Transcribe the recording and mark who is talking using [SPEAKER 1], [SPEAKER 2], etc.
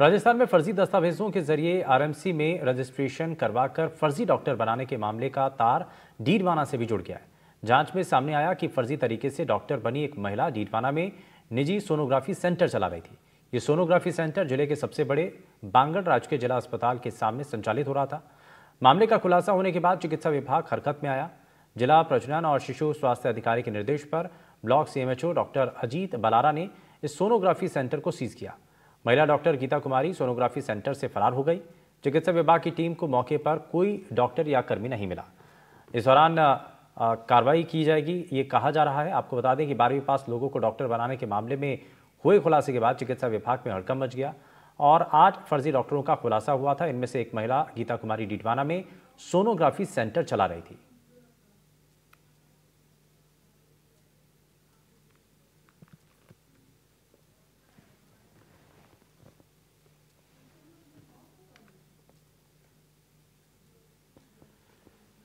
[SPEAKER 1] राजस्थान में फर्जी दस्तावेजों के जरिए आरएमसी में रजिस्ट्रेशन करवाकर फर्जी डॉक्टर बनाने के मामले का तार डीडवाना से भी जुड़ गया है जांच में सामने आया कि फर्जी तरीके से डॉक्टर बनी एक महिला डीडवाना में निजी सोनोग्राफी सेंटर चला रही थी ये सोनोग्राफी सेंटर जिले के सबसे बड़े बांगड़ राजकीय जिला अस्पताल के सामने संचालित हो रहा था मामले का खुलासा होने के बाद चिकित्सा विभाग हरकत में आया जिला प्रजनन और शिशु स्वास्थ्य अधिकारी के निर्देश पर block CMHO doctor Ajit Balara ने इस सोनोग्राफी सेंटर को सीज किया महिला doctor Geeta Kumari sonography centre से फरार हो गई चिकित्सा विभाग की टीम को मौके पर कोई डॉक्टर या कर्मी नहीं मिला इस दौरान कार्रवाई की जाएगी ये कहा जा रहा है आपको बता दें कि बारहवीं पास लोगों को डॉक्टर बनाने के मामले में हुए खुलासे के बाद चिकित्सा विभाग में हड़कम मच गया और आज फर्जी डॉक्टरों का खुलासा हुआ था इनमें से एक महिला गीता कुमारी डिडवाना में सोनोग्राफी सेंटर चला रही थी